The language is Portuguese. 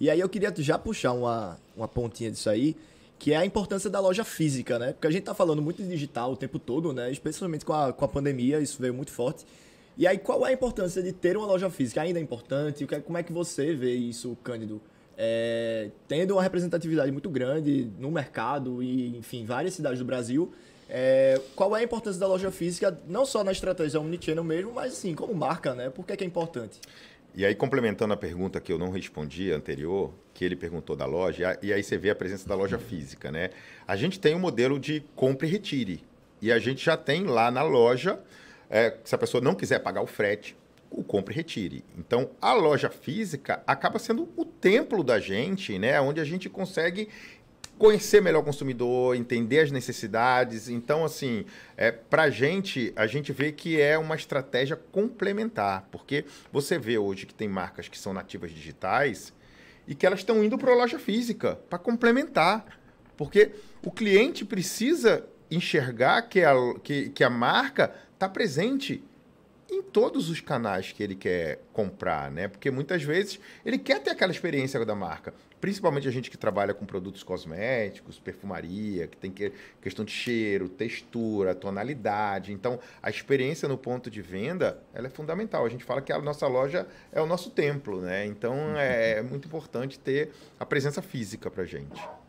E aí eu queria já puxar uma, uma pontinha disso aí, que é a importância da loja física, né? Porque a gente tá falando muito de digital o tempo todo, né? Especialmente com a, com a pandemia, isso veio muito forte. E aí, qual é a importância de ter uma loja física? Ainda é importante? É, como é que você vê isso, Cândido? É, tendo uma representatividade muito grande no mercado e, enfim, várias cidades do Brasil, é, qual é a importância da loja física, não só na estratégia omnichannel mesmo, mas, assim, como marca, né? Por que é, que é importante? E aí, complementando a pergunta que eu não respondi anterior, que ele perguntou da loja, e aí você vê a presença da loja física, né? A gente tem um modelo de compra e retire. E a gente já tem lá na loja, é, se a pessoa não quiser pagar o frete, o compra e retire. Então, a loja física acaba sendo o templo da gente, né? Onde a gente consegue conhecer melhor o consumidor, entender as necessidades. Então, assim, é, para a gente, a gente vê que é uma estratégia complementar, porque você vê hoje que tem marcas que são nativas digitais e que elas estão indo para a loja física para complementar, porque o cliente precisa enxergar que a, que, que a marca está presente em todos os canais que ele quer comprar, né? Porque muitas vezes ele quer ter aquela experiência da marca. Principalmente a gente que trabalha com produtos cosméticos, perfumaria, que tem que, questão de cheiro, textura, tonalidade. Então, a experiência no ponto de venda, ela é fundamental. A gente fala que a nossa loja é o nosso templo, né? Então, é, é muito importante ter a presença física a gente.